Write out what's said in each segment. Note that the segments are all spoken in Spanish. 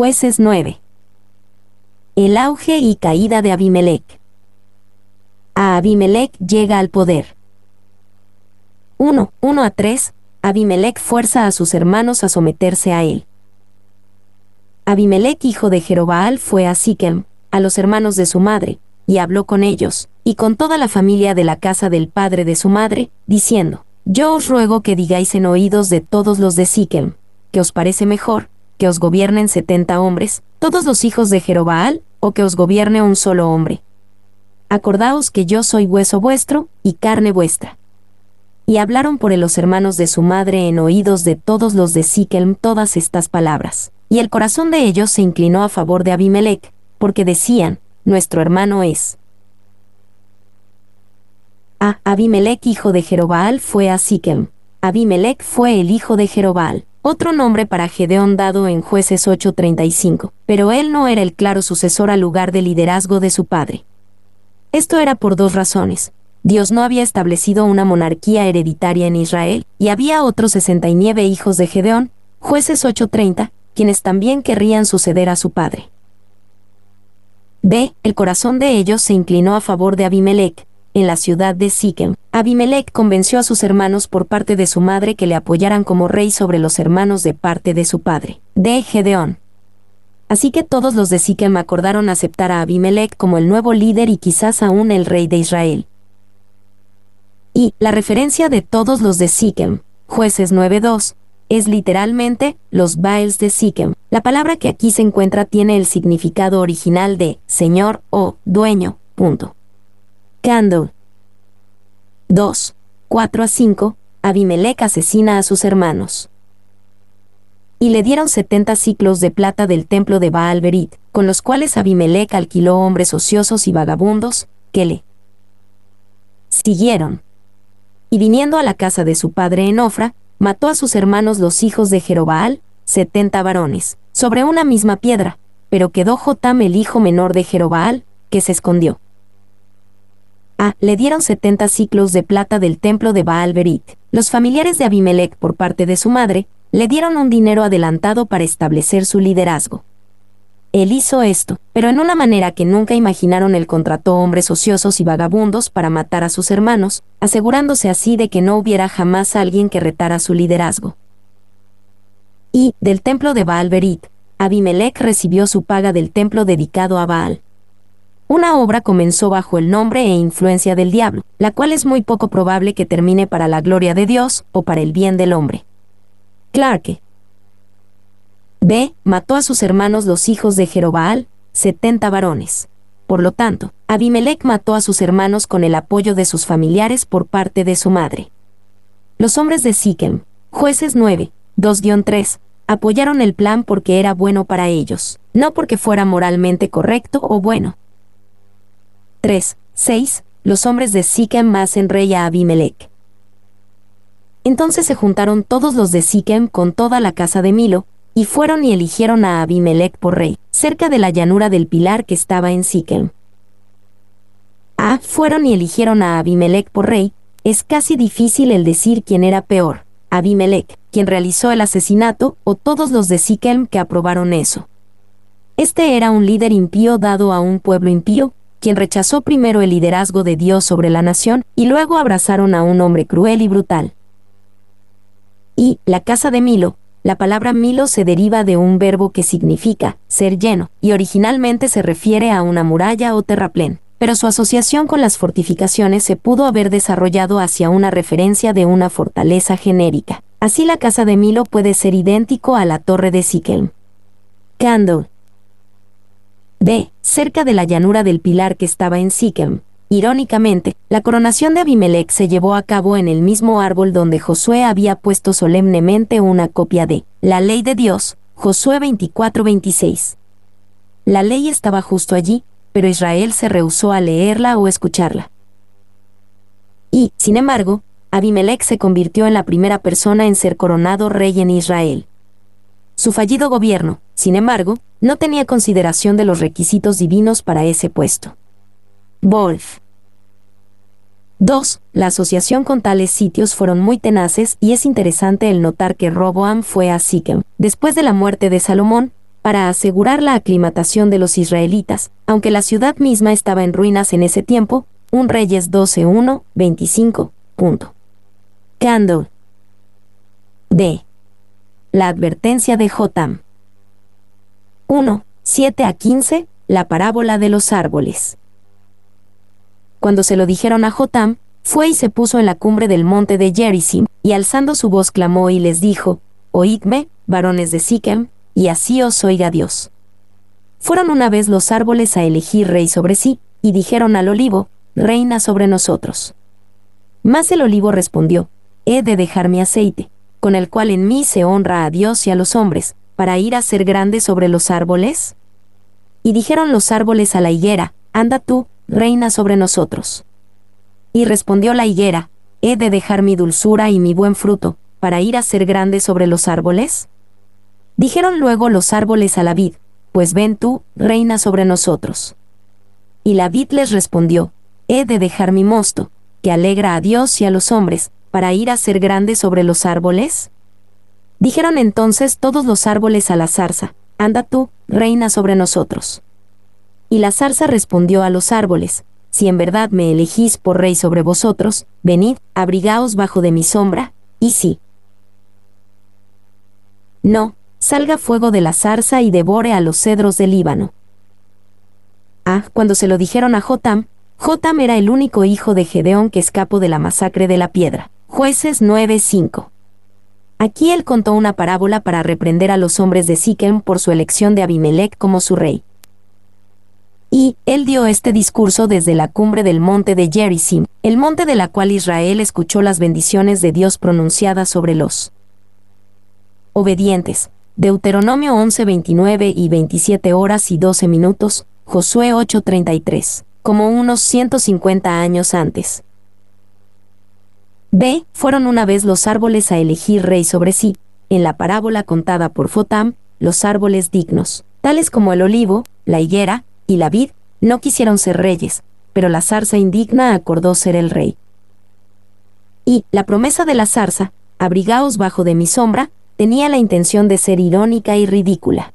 Jueces 9. El auge y caída de Abimelech. A Abimelech llega al poder. 1. 1 a 3. Abimelech fuerza a sus hermanos a someterse a él. Abimelech hijo de Jerobaal fue a Siquem, a los hermanos de su madre, y habló con ellos, y con toda la familia de la casa del padre de su madre, diciendo, Yo os ruego que digáis en oídos de todos los de Siquem, que os parece mejor, que os gobiernen setenta hombres, todos los hijos de Jerobaal, o que os gobierne un solo hombre. Acordaos que yo soy hueso vuestro, y carne vuestra. Y hablaron por los hermanos de su madre en oídos de todos los de Siquelm todas estas palabras. Y el corazón de ellos se inclinó a favor de Abimelech, porque decían, nuestro hermano es. Ah, Abimelech hijo de Jerobaal fue a Siquem. Abimelech fue el hijo de Jerobaal otro nombre para Gedeón dado en jueces 8:35, pero él no era el claro sucesor al lugar de liderazgo de su padre. Esto era por dos razones. Dios no había establecido una monarquía hereditaria en Israel, y había otros 69 hijos de Gedeón, jueces 8:30, quienes también querrían suceder a su padre. B. El corazón de ellos se inclinó a favor de Abimelech, en la ciudad de Siquem, Abimelech convenció a sus hermanos por parte de su madre que le apoyaran como rey sobre los hermanos de parte de su padre, de Gedeón. Así que todos los de Siquem acordaron aceptar a Abimelech como el nuevo líder y quizás aún el rey de Israel. Y la referencia de todos los de Siquem, jueces 9.2, es literalmente los bailes de Siquem. La palabra que aquí se encuentra tiene el significado original de Señor o Dueño. Punto. Candle. 2. 4 a 5, abimelec asesina a sus hermanos. Y le dieron 70 ciclos de plata del templo de Baal con los cuales abimelec alquiló hombres ociosos y vagabundos, que le siguieron. Y viniendo a la casa de su padre en Ofra, mató a sus hermanos los hijos de Jerobaal, 70 varones, sobre una misma piedra, pero quedó Jotam el hijo menor de Jerobaal, que se escondió. Le dieron 70 ciclos de plata del templo de Baal Berit. Los familiares de Abimelech por parte de su madre, le dieron un dinero adelantado para establecer su liderazgo. Él hizo esto, pero en una manera que nunca imaginaron él contrató hombres ociosos y vagabundos para matar a sus hermanos, asegurándose así de que no hubiera jamás alguien que retara su liderazgo. Y, del templo de Baal Berit, Abimelech recibió su paga del templo dedicado a Baal. Una obra comenzó bajo el nombre e influencia del diablo, la cual es muy poco probable que termine para la gloria de Dios o para el bien del hombre. Clarke. B. Mató a sus hermanos los hijos de Jerobaal, 70 varones. Por lo tanto, Abimelech mató a sus hermanos con el apoyo de sus familiares por parte de su madre. Los hombres de Siquem, jueces 9, 2-3, apoyaron el plan porque era bueno para ellos, no porque fuera moralmente correcto o bueno. 3, 6, los hombres de Siquem más en rey a Abimelech. Entonces se juntaron todos los de Siquem con toda la casa de Milo, y fueron y eligieron a Abimelech por rey, cerca de la llanura del pilar que estaba en Siquem. Ah, fueron y eligieron a Abimelech por rey, es casi difícil el decir quién era peor, Abimelech, quien realizó el asesinato, o todos los de Siquem que aprobaron eso. Este era un líder impío dado a un pueblo impío, quien rechazó primero el liderazgo de Dios sobre la nación y luego abrazaron a un hombre cruel y brutal. Y, la casa de Milo, la palabra Milo se deriva de un verbo que significa ser lleno, y originalmente se refiere a una muralla o terraplén, pero su asociación con las fortificaciones se pudo haber desarrollado hacia una referencia de una fortaleza genérica. Así la casa de Milo puede ser idéntico a la torre de Sikelm. Candle. B. Cerca de la llanura del pilar que estaba en Siquem. Irónicamente, la coronación de Abimelech se llevó a cabo en el mismo árbol donde Josué había puesto solemnemente una copia de la ley de Dios, Josué 24-26. La ley estaba justo allí, pero Israel se rehusó a leerla o escucharla. Y, sin embargo, Abimelech se convirtió en la primera persona en ser coronado rey en Israel. Su fallido gobierno, sin embargo, no tenía consideración de los requisitos divinos para ese puesto. Wolf. 2. La asociación con tales sitios fueron muy tenaces y es interesante el notar que Roboam fue a Siquem, después de la muerte de Salomón, para asegurar la aclimatación de los israelitas, aunque la ciudad misma estaba en ruinas en ese tiempo, un Reyes 12.1, 25. Punto. Candle. D. La advertencia de Jotam. 1, 7 a 15, la parábola de los árboles. Cuando se lo dijeron a Jotam, fue y se puso en la cumbre del monte de Jerisim, y alzando su voz clamó y les dijo, Oídme, varones de Siquem, y así os oiga Dios. Fueron una vez los árboles a elegir rey sobre sí, y dijeron al olivo, Reina sobre nosotros. Mas el olivo respondió, He de dejar mi aceite, con el cual en mí se honra a Dios y a los hombres, para ir a ser grande sobre los árboles? Y dijeron los árboles a la higuera, Anda tú, reina sobre nosotros. Y respondió la higuera, ¿He de dejar mi dulzura y mi buen fruto, para ir a ser grande sobre los árboles? Dijeron luego los árboles a la vid, Pues ven tú, reina sobre nosotros. Y la vid les respondió, He de dejar mi mosto, que alegra a Dios y a los hombres, para ir a ser grande sobre los árboles? Dijeron entonces todos los árboles a la zarza, Anda tú, reina sobre nosotros. Y la zarza respondió a los árboles, Si en verdad me elegís por rey sobre vosotros, venid, abrigaos bajo de mi sombra, y sí. No, salga fuego de la zarza y devore a los cedros del Líbano. Ah, cuando se lo dijeron a Jotam, Jotam era el único hijo de Gedeón que escapó de la masacre de la piedra. Jueces 9:5 Aquí él contó una parábola para reprender a los hombres de Siquem por su elección de Abimelech como su rey. Y, él dio este discurso desde la cumbre del monte de Gerizim, el monte de la cual Israel escuchó las bendiciones de Dios pronunciadas sobre los obedientes. Deuteronomio 11, 29 y 27 horas y 12 minutos, Josué 8:33, como unos 150 años antes. B. Fueron una vez los árboles a elegir rey sobre sí, en la parábola contada por Fotam, los árboles dignos, tales como el olivo, la higuera y la vid, no quisieron ser reyes, pero la zarza indigna acordó ser el rey. Y, la promesa de la zarza, abrigaos bajo de mi sombra, tenía la intención de ser irónica y ridícula.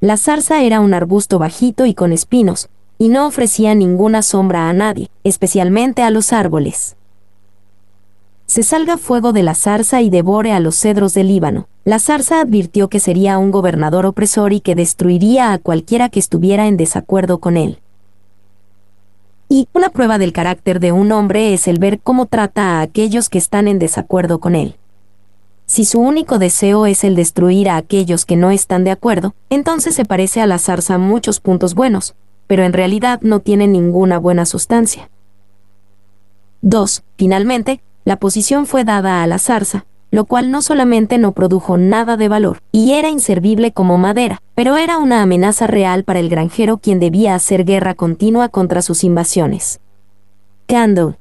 La zarza era un arbusto bajito y con espinos, y no ofrecía ninguna sombra a nadie, especialmente a los árboles se salga fuego de la zarza y devore a los cedros del Líbano. La zarza advirtió que sería un gobernador opresor y que destruiría a cualquiera que estuviera en desacuerdo con él. Y una prueba del carácter de un hombre es el ver cómo trata a aquellos que están en desacuerdo con él. Si su único deseo es el destruir a aquellos que no están de acuerdo, entonces se parece a la zarza muchos puntos buenos, pero en realidad no tiene ninguna buena sustancia. 2. Finalmente, la posición fue dada a la zarza, lo cual no solamente no produjo nada de valor, y era inservible como madera, pero era una amenaza real para el granjero quien debía hacer guerra continua contra sus invasiones. Candle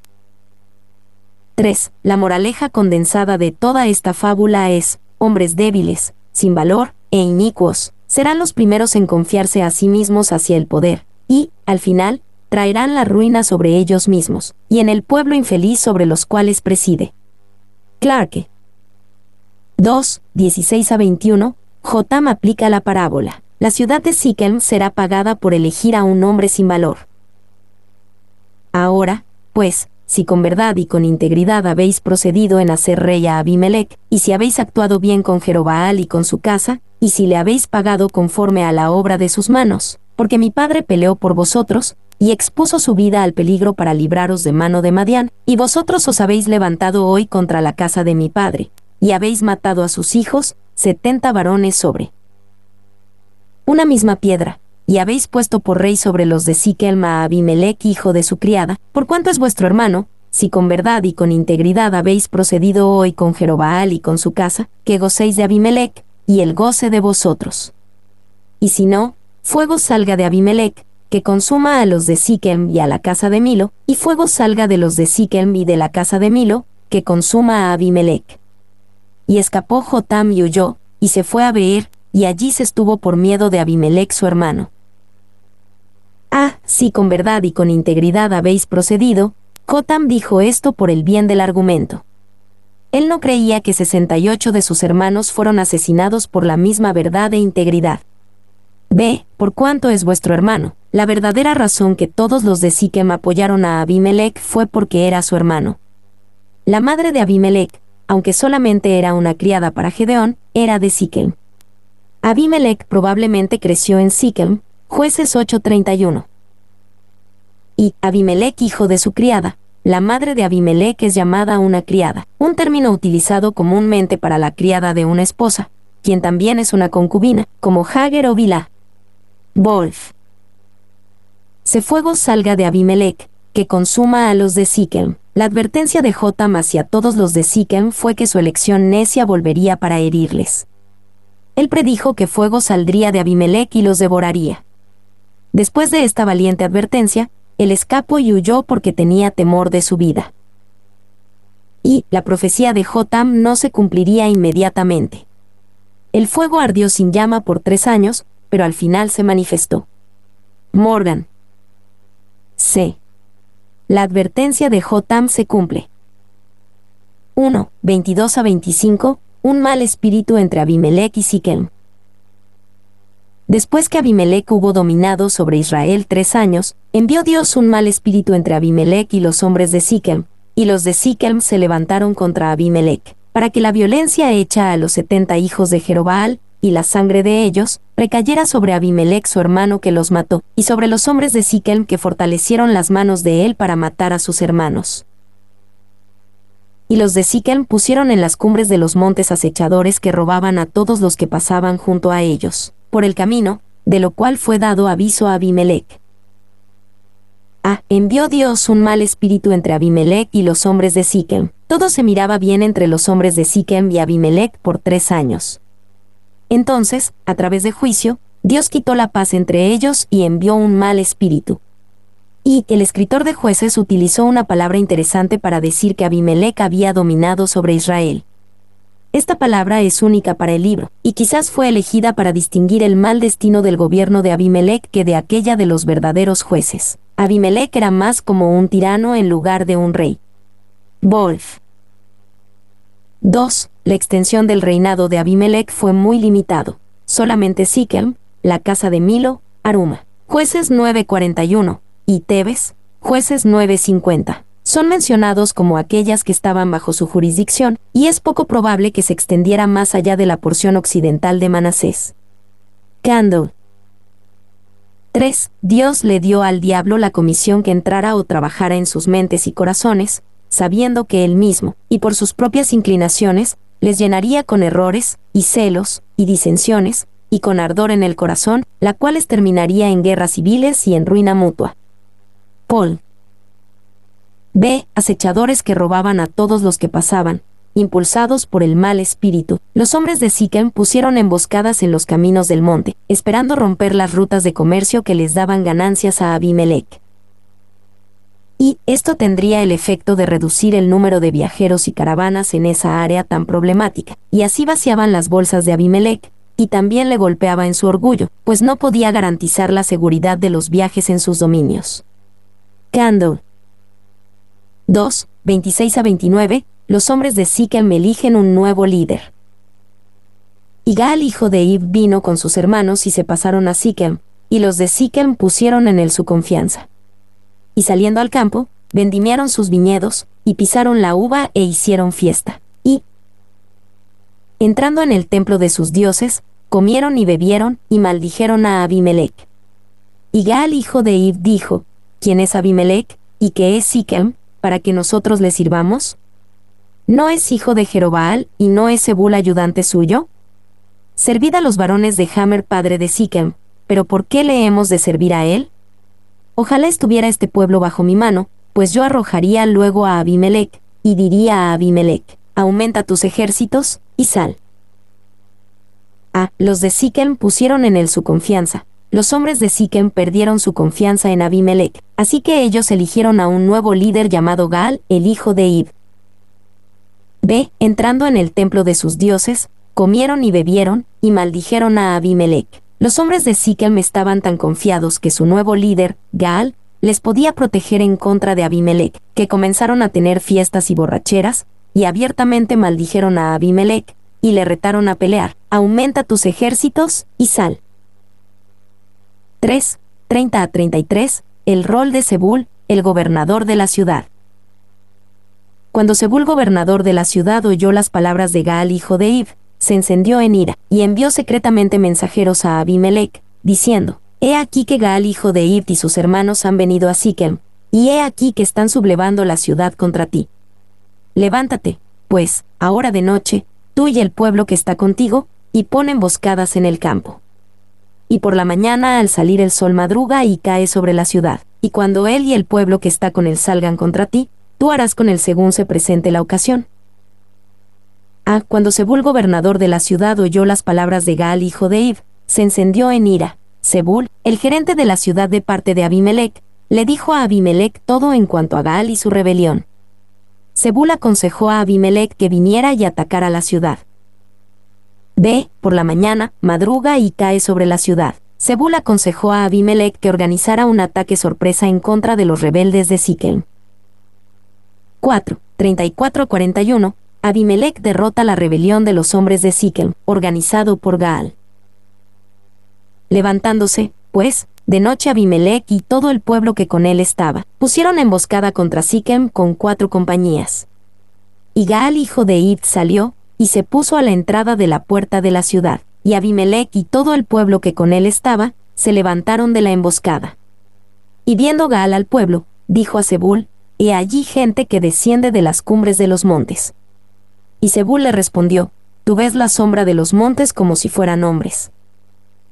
3. La moraleja condensada de toda esta fábula es, hombres débiles, sin valor, e inicuos, serán los primeros en confiarse a sí mismos hacia el poder, y, al final, traerán la ruina sobre ellos mismos, y en el pueblo infeliz sobre los cuales preside. Clarke. 2, 16 a 21, Jotam aplica la parábola. La ciudad de Siquem será pagada por elegir a un hombre sin valor. Ahora, pues, si con verdad y con integridad habéis procedido en hacer rey a Abimelech, y si habéis actuado bien con Jerobaal y con su casa, y si le habéis pagado conforme a la obra de sus manos, porque mi padre peleó por vosotros, y expuso su vida al peligro para libraros de mano de Madián, y vosotros os habéis levantado hoy contra la casa de mi padre, y habéis matado a sus hijos, setenta varones sobre una misma piedra, y habéis puesto por rey sobre los de Siquelma a Abimelech hijo de su criada, por cuanto es vuestro hermano, si con verdad y con integridad habéis procedido hoy con Jerobaal y con su casa, que gocéis de Abimelech, y el goce de vosotros. Y si no, fuego salga de Abimelech, que consuma a los de Siquem y a la casa de Milo, y fuego salga de los de Siquem y de la casa de Milo, que consuma a Abimelech. Y escapó Jotam y huyó, y se fue a ver, y allí se estuvo por miedo de Abimelech su hermano. Ah, si con verdad y con integridad habéis procedido, Jotam dijo esto por el bien del argumento. Él no creía que 68 de sus hermanos fueron asesinados por la misma verdad e integridad. Ve, por cuánto es vuestro hermano. La verdadera razón que todos los de Siquem apoyaron a Abimelech fue porque era su hermano. La madre de Abimelech, aunque solamente era una criada para Gedeón, era de Siquem. Abimelech probablemente creció en Siquem, jueces 8:31. Y Abimelech hijo de su criada, la madre de Abimelech es llamada una criada, un término utilizado comúnmente para la criada de una esposa, quien también es una concubina, como Hager o Vila. Wolf se fuego salga de Abimelech, que consuma a los de Siquem. La advertencia de Jotam hacia todos los de Siquem fue que su elección necia volvería para herirles. Él predijo que fuego saldría de Abimelech y los devoraría. Después de esta valiente advertencia, él escapó y huyó porque tenía temor de su vida. Y, la profecía de Jotam no se cumpliría inmediatamente. El fuego ardió sin llama por tres años, pero al final se manifestó. Morgan, C. La advertencia de Jotam se cumple. 1. 22 a 25. Un mal espíritu entre Abimelech y Siquem. Después que Abimelech hubo dominado sobre Israel tres años, envió Dios un mal espíritu entre Abimelech y los hombres de Siquem, y los de Siquem se levantaron contra Abimelech, para que la violencia hecha a los setenta hijos de Jerobaal, y la sangre de ellos, recayera sobre Abimelech su hermano que los mató, y sobre los hombres de Siquem que fortalecieron las manos de él para matar a sus hermanos. Y los de Siquem pusieron en las cumbres de los montes acechadores que robaban a todos los que pasaban junto a ellos, por el camino, de lo cual fue dado aviso a Abimelech. Ah, envió Dios un mal espíritu entre Abimelech y los hombres de Siquem. Todo se miraba bien entre los hombres de Siquem y Abimelech por tres años. Entonces, a través de juicio, Dios quitó la paz entre ellos y envió un mal espíritu. Y el escritor de jueces utilizó una palabra interesante para decir que Abimelech había dominado sobre Israel. Esta palabra es única para el libro, y quizás fue elegida para distinguir el mal destino del gobierno de Abimelech que de aquella de los verdaderos jueces. Abimelech era más como un tirano en lugar de un rey. Wolf. 2. La extensión del reinado de Abimelech fue muy limitado. Solamente Siquem, la casa de Milo, Aruma. Jueces 941 y Tebes, jueces 950. Son mencionados como aquellas que estaban bajo su jurisdicción, y es poco probable que se extendiera más allá de la porción occidental de Manasés. Candle. 3. Dios le dio al diablo la comisión que entrara o trabajara en sus mentes y corazones, sabiendo que él mismo, y por sus propias inclinaciones, les llenaría con errores, y celos, y disensiones, y con ardor en el corazón, la cual les terminaría en guerras civiles y en ruina mutua. Paul. B. Acechadores que robaban a todos los que pasaban, impulsados por el mal espíritu, los hombres de Siquem pusieron emboscadas en los caminos del monte, esperando romper las rutas de comercio que les daban ganancias a Abimelech y esto tendría el efecto de reducir el número de viajeros y caravanas en esa área tan problemática, y así vaciaban las bolsas de Abimelech, y también le golpeaba en su orgullo, pues no podía garantizar la seguridad de los viajes en sus dominios. Candle 2, 26 a 29, los hombres de Siquem eligen un nuevo líder. Y Gal, hijo de Ib vino con sus hermanos y se pasaron a Siquem, y los de Siquem pusieron en él su confianza y saliendo al campo, vendimiaron sus viñedos, y pisaron la uva e hicieron fiesta. Y, entrando en el templo de sus dioses, comieron y bebieron, y maldijeron a Abimelech. Y Gaal hijo de Ib dijo, ¿quién es Abimelech, y qué es Siquem, para que nosotros le sirvamos? ¿No es hijo de Jerobaal, y no es Ebul ayudante suyo? Servid a los varones de Hammer padre de Siquem, pero ¿por qué le hemos de servir a él? Ojalá estuviera este pueblo bajo mi mano, pues yo arrojaría luego a Abimelech, y diría a Abimelech, aumenta tus ejércitos, y sal. A. Ah, los de Siquem pusieron en él su confianza. Los hombres de Siquem perdieron su confianza en Abimelech, así que ellos eligieron a un nuevo líder llamado Gaal, el hijo de Ib. B. Entrando en el templo de sus dioses, comieron y bebieron, y maldijeron a Abimelech. Los hombres de Siquem estaban tan confiados que su nuevo líder, Gaal, les podía proteger en contra de Abimelech, que comenzaron a tener fiestas y borracheras, y abiertamente maldijeron a Abimelech, y le retaron a pelear, aumenta tus ejércitos y sal. 3. 30 a 33, el rol de Sebul, el gobernador de la ciudad. Cuando Sebul, gobernador de la ciudad, oyó las palabras de Gaal, hijo de Ib, se encendió en ira, y envió secretamente mensajeros a Abimelech, diciendo, He aquí que Gaal hijo de Ibt y sus hermanos han venido a Siquem, y he aquí que están sublevando la ciudad contra ti. Levántate, pues, ahora de noche, tú y el pueblo que está contigo, y pon emboscadas en el campo. Y por la mañana al salir el sol madruga y cae sobre la ciudad, y cuando él y el pueblo que está con él salgan contra ti, tú harás con él según se presente la ocasión. A. Ah, cuando Sebul gobernador de la ciudad oyó las palabras de Gaal hijo de Ib, se encendió en ira. Sebul, el gerente de la ciudad de parte de Abimelech, le dijo a Abimelech todo en cuanto a Gaal y su rebelión. Sebul aconsejó a Abimelech que viniera y atacara la ciudad. B. por la mañana, madruga y cae sobre la ciudad. Sebul aconsejó a Abimelech que organizara un ataque sorpresa en contra de los rebeldes de Siquem. 4. 34-41 Abimelech derrota la rebelión de los hombres de Siquem, organizado por Gaal. Levantándose, pues, de noche Abimelech y todo el pueblo que con él estaba, pusieron emboscada contra Siquem con cuatro compañías. Y Gaal hijo de Id salió, y se puso a la entrada de la puerta de la ciudad, y Abimelech y todo el pueblo que con él estaba, se levantaron de la emboscada. Y viendo Gaal al pueblo, dijo a Zebul, He allí gente que desciende de las cumbres de los montes, y Cebú le respondió, Tú ves la sombra de los montes como si fueran hombres.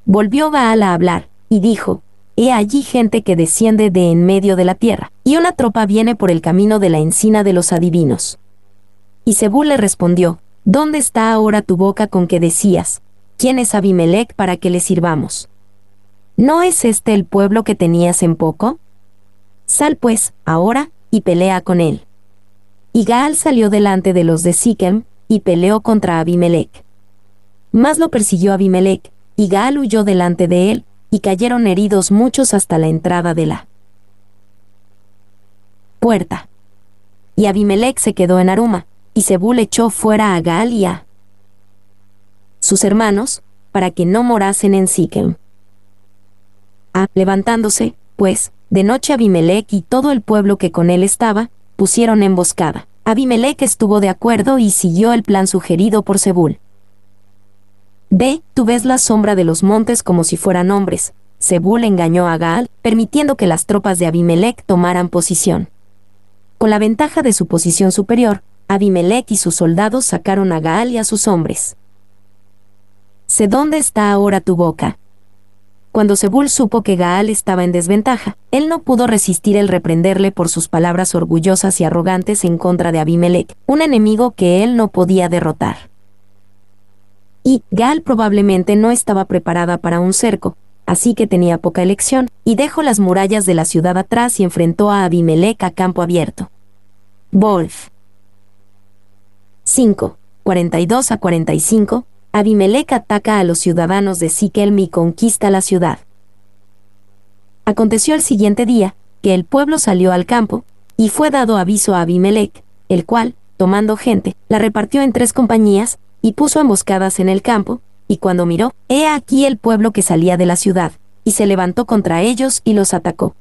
Volvió Baal a hablar, y dijo, He allí gente que desciende de en medio de la tierra, y una tropa viene por el camino de la encina de los adivinos. Y Cebú le respondió, ¿Dónde está ahora tu boca con que decías, ¿quién es Abimelech para que le sirvamos? ¿No es este el pueblo que tenías en poco? Sal pues, ahora, y pelea con él y Gaal salió delante de los de Siquem, y peleó contra Abimelech. Mas lo persiguió Abimelech, y Gaal huyó delante de él, y cayeron heridos muchos hasta la entrada de la puerta. Y Abimelech se quedó en Aruma, y Zebul echó fuera a Gaal y a sus hermanos, para que no morasen en Siquem. Ah, levantándose, pues, de noche Abimelech y todo el pueblo que con él estaba, pusieron emboscada. Abimelech estuvo de acuerdo y siguió el plan sugerido por Sebul. Ve, tú ves la sombra de los montes como si fueran hombres. Sebul engañó a Gaal, permitiendo que las tropas de Abimelech tomaran posición. Con la ventaja de su posición superior, Abimelech y sus soldados sacaron a Gaal y a sus hombres. Sé dónde está ahora tu boca, cuando Sebul supo que Gaal estaba en desventaja, él no pudo resistir el reprenderle por sus palabras orgullosas y arrogantes en contra de Abimelech, un enemigo que él no podía derrotar. Y Gaal probablemente no estaba preparada para un cerco, así que tenía poca elección, y dejó las murallas de la ciudad atrás y enfrentó a Abimelech a campo abierto. Wolf 5, 42 a 45, Abimelech ataca a los ciudadanos de Siquelm y conquista la ciudad. Aconteció el siguiente día, que el pueblo salió al campo, y fue dado aviso a Abimelech, el cual, tomando gente, la repartió en tres compañías, y puso emboscadas en el campo, y cuando miró, he aquí el pueblo que salía de la ciudad, y se levantó contra ellos y los atacó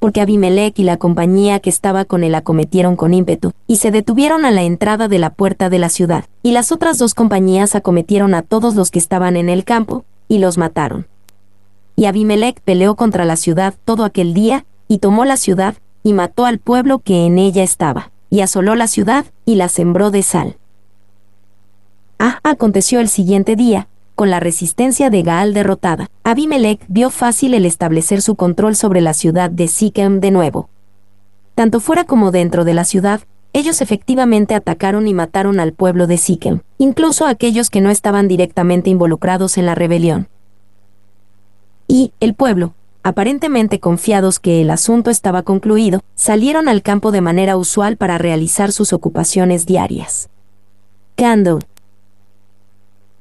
porque Abimelech y la compañía que estaba con él acometieron con ímpetu, y se detuvieron a la entrada de la puerta de la ciudad, y las otras dos compañías acometieron a todos los que estaban en el campo, y los mataron. Y Abimelech peleó contra la ciudad todo aquel día, y tomó la ciudad, y mató al pueblo que en ella estaba, y asoló la ciudad, y la sembró de sal. Ah, aconteció el siguiente día, con la resistencia de Gaal derrotada, Abimelech vio fácil el establecer su control sobre la ciudad de Siquem de nuevo. Tanto fuera como dentro de la ciudad, ellos efectivamente atacaron y mataron al pueblo de Siquem, incluso aquellos que no estaban directamente involucrados en la rebelión. Y, el pueblo, aparentemente confiados que el asunto estaba concluido, salieron al campo de manera usual para realizar sus ocupaciones diarias. Candle,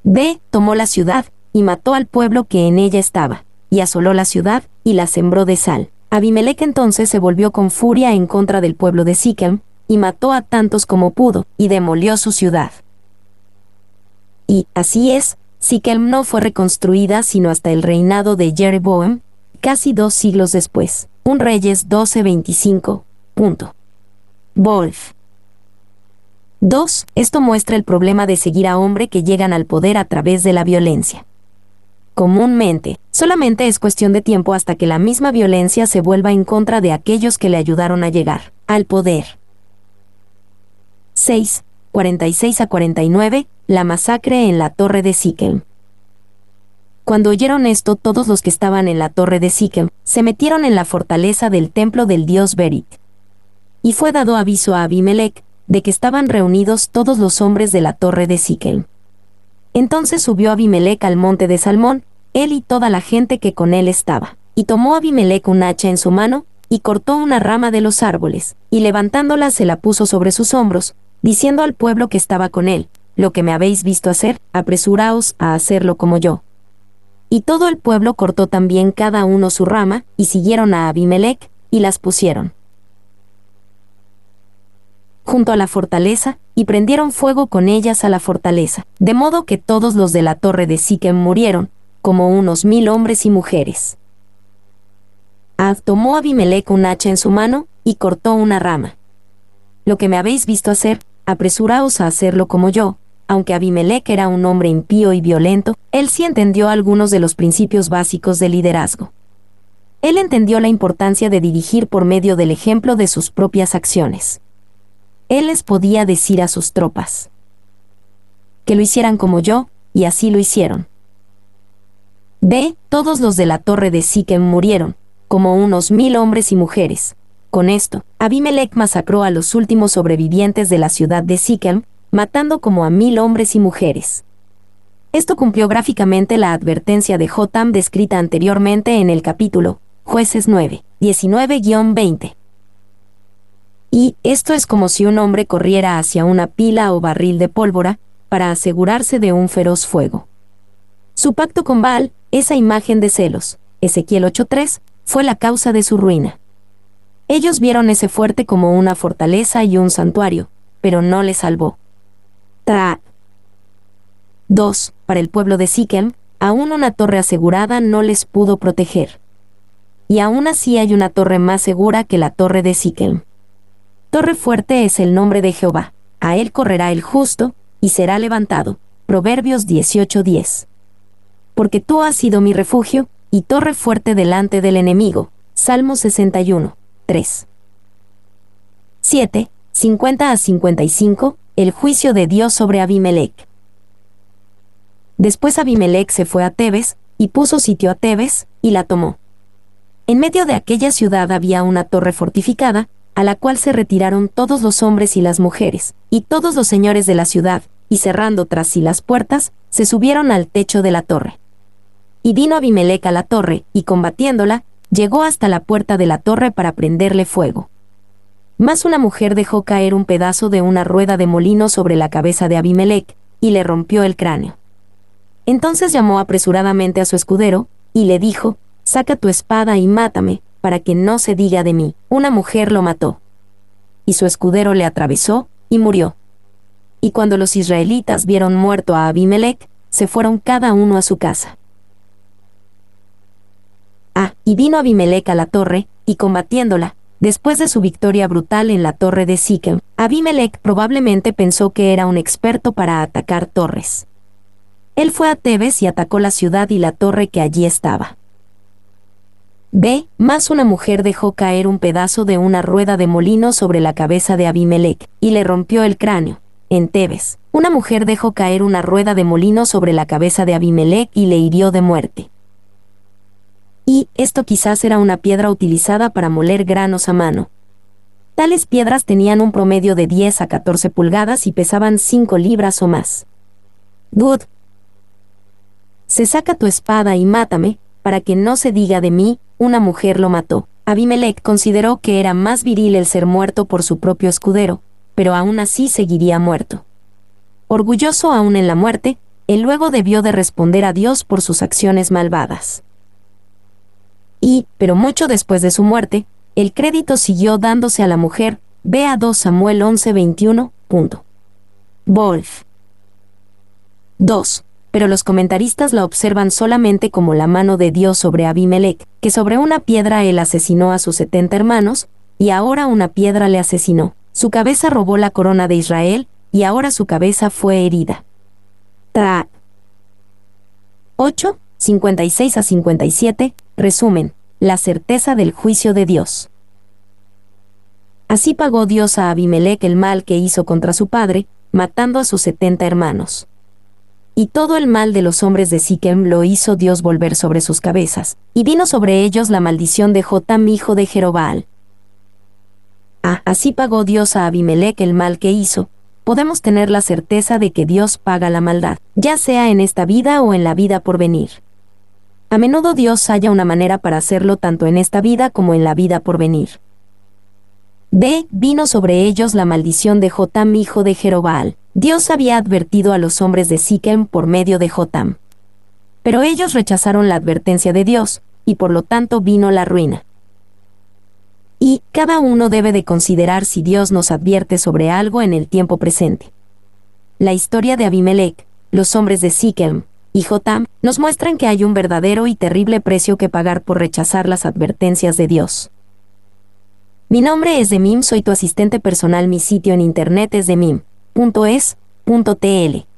B. Tomó la ciudad, y mató al pueblo que en ella estaba, y asoló la ciudad, y la sembró de sal. Abimelech entonces se volvió con furia en contra del pueblo de Siquem, y mató a tantos como pudo, y demolió su ciudad. Y, así es, Siquem no fue reconstruida sino hasta el reinado de Jeroboam, casi dos siglos después. Un Reyes 1225. Punto. Wolf. 2. Esto muestra el problema de seguir a hombres que llegan al poder a través de la violencia. Comúnmente, solamente es cuestión de tiempo hasta que la misma violencia se vuelva en contra de aquellos que le ayudaron a llegar al poder. 6. 46 a 49, la masacre en la torre de Siquem. Cuando oyeron esto, todos los que estaban en la torre de Siquem se metieron en la fortaleza del templo del dios Berit. Y fue dado aviso a Abimelech, de que estaban reunidos todos los hombres de la torre de Siquel. Entonces subió Abimelec al monte de Salmón, él y toda la gente que con él estaba. Y tomó Abimelec un hacha en su mano, y cortó una rama de los árboles, y levantándola se la puso sobre sus hombros, diciendo al pueblo que estaba con él, lo que me habéis visto hacer, apresuraos a hacerlo como yo. Y todo el pueblo cortó también cada uno su rama, y siguieron a Abimelech, y las pusieron junto a la fortaleza, y prendieron fuego con ellas a la fortaleza, de modo que todos los de la torre de sikem murieron, como unos mil hombres y mujeres. Ad tomó Abimelech un hacha en su mano, y cortó una rama. Lo que me habéis visto hacer, apresuraos a hacerlo como yo, aunque Abimelech era un hombre impío y violento, él sí entendió algunos de los principios básicos del liderazgo. Él entendió la importancia de dirigir por medio del ejemplo de sus propias acciones él les podía decir a sus tropas que lo hicieran como yo, y así lo hicieron. de Todos los de la torre de Siquem murieron, como unos mil hombres y mujeres. Con esto, Abimelech masacró a los últimos sobrevivientes de la ciudad de Siquem, matando como a mil hombres y mujeres. Esto cumplió gráficamente la advertencia de Jotam descrita anteriormente en el capítulo Jueces 9, 19-20 y esto es como si un hombre corriera hacia una pila o barril de pólvora, para asegurarse de un feroz fuego. Su pacto con Baal, esa imagen de celos, Ezequiel 8.3, fue la causa de su ruina. Ellos vieron ese fuerte como una fortaleza y un santuario, pero no le salvó. Tra 2. Para el pueblo de Siquem, aún una torre asegurada no les pudo proteger. Y aún así hay una torre más segura que la torre de Siquem. Torre fuerte es el nombre de Jehová, a él correrá el justo, y será levantado. Proverbios 18:10. Porque tú has sido mi refugio, y torre fuerte delante del enemigo. Salmo 61, 3. 7. 50 a 55, el juicio de Dios sobre Abimelech. Después Abimelech se fue a Tebes, y puso sitio a Tebes, y la tomó. En medio de aquella ciudad había una torre fortificada, a la cual se retiraron todos los hombres y las mujeres, y todos los señores de la ciudad, y cerrando tras sí las puertas, se subieron al techo de la torre. Y vino abimelec a la torre, y combatiéndola, llegó hasta la puerta de la torre para prenderle fuego. Mas una mujer dejó caer un pedazo de una rueda de molino sobre la cabeza de abimelec y le rompió el cráneo. Entonces llamó apresuradamente a su escudero, y le dijo, Saca tu espada y mátame, para que no se diga de mí, una mujer lo mató. Y su escudero le atravesó, y murió. Y cuando los israelitas vieron muerto a Abimelech, se fueron cada uno a su casa. Ah, y vino Abimelech a la torre, y combatiéndola, después de su victoria brutal en la torre de Siquem, Abimelech probablemente pensó que era un experto para atacar torres. Él fue a Tebes y atacó la ciudad y la torre que allí estaba. B. Más una mujer dejó caer un pedazo de una rueda de molino sobre la cabeza de Abimelech, y le rompió el cráneo. En Tebes, una mujer dejó caer una rueda de molino sobre la cabeza de Abimelech y le hirió de muerte. Y, esto quizás era una piedra utilizada para moler granos a mano. Tales piedras tenían un promedio de 10 a 14 pulgadas y pesaban 5 libras o más. Good. Se saca tu espada y mátame, para que no se diga de mí, una mujer lo mató. Abimelech consideró que era más viril el ser muerto por su propio escudero, pero aún así seguiría muerto. Orgulloso aún en la muerte, él luego debió de responder a Dios por sus acciones malvadas. Y, pero mucho después de su muerte, el crédito siguió dándose a la mujer, vea 2 Samuel 11:21, punto. Wolf. 2 pero los comentaristas la observan solamente como la mano de Dios sobre Abimelech, que sobre una piedra él asesinó a sus setenta hermanos, y ahora una piedra le asesinó. Su cabeza robó la corona de Israel, y ahora su cabeza fue herida. Tra 8, 56 a 57, resumen, la certeza del juicio de Dios. Así pagó Dios a Abimelech el mal que hizo contra su padre, matando a sus setenta hermanos y todo el mal de los hombres de Siquem lo hizo Dios volver sobre sus cabezas, y vino sobre ellos la maldición de Jotam hijo de Jerobal. Ah, así pagó Dios a Abimelech el mal que hizo, podemos tener la certeza de que Dios paga la maldad, ya sea en esta vida o en la vida por venir. A menudo Dios halla una manera para hacerlo tanto en esta vida como en la vida por venir. D. Vino sobre ellos la maldición de Jotam hijo de Jerobal. Dios había advertido a los hombres de Siquem por medio de Jotam. Pero ellos rechazaron la advertencia de Dios, y por lo tanto vino la ruina. Y cada uno debe de considerar si Dios nos advierte sobre algo en el tiempo presente. La historia de Abimelech, los hombres de Siquem y Jotam nos muestran que hay un verdadero y terrible precio que pagar por rechazar las advertencias de Dios. Mi nombre es Demim, soy tu asistente personal, mi sitio en internet es demim.es.tl.